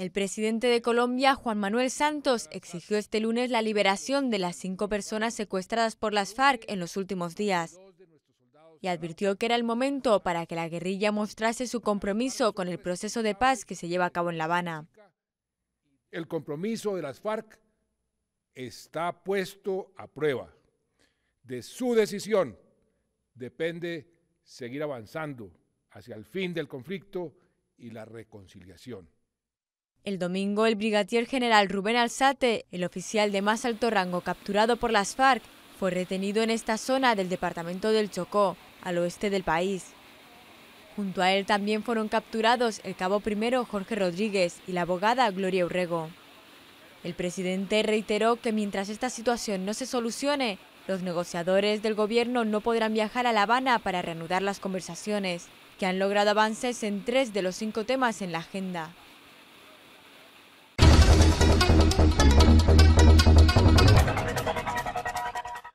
El presidente de Colombia, Juan Manuel Santos, exigió este lunes la liberación de las cinco personas secuestradas por las FARC en los últimos días y advirtió que era el momento para que la guerrilla mostrase su compromiso con el proceso de paz que se lleva a cabo en La Habana. El compromiso de las FARC está puesto a prueba. De su decisión depende seguir avanzando hacia el fin del conflicto y la reconciliación. El domingo, el brigadier general Rubén Alzate, el oficial de más alto rango capturado por las FARC, fue retenido en esta zona del departamento del Chocó, al oeste del país. Junto a él también fueron capturados el cabo primero Jorge Rodríguez y la abogada Gloria Urrego. El presidente reiteró que mientras esta situación no se solucione, los negociadores del gobierno no podrán viajar a La Habana para reanudar las conversaciones, que han logrado avances en tres de los cinco temas en la agenda.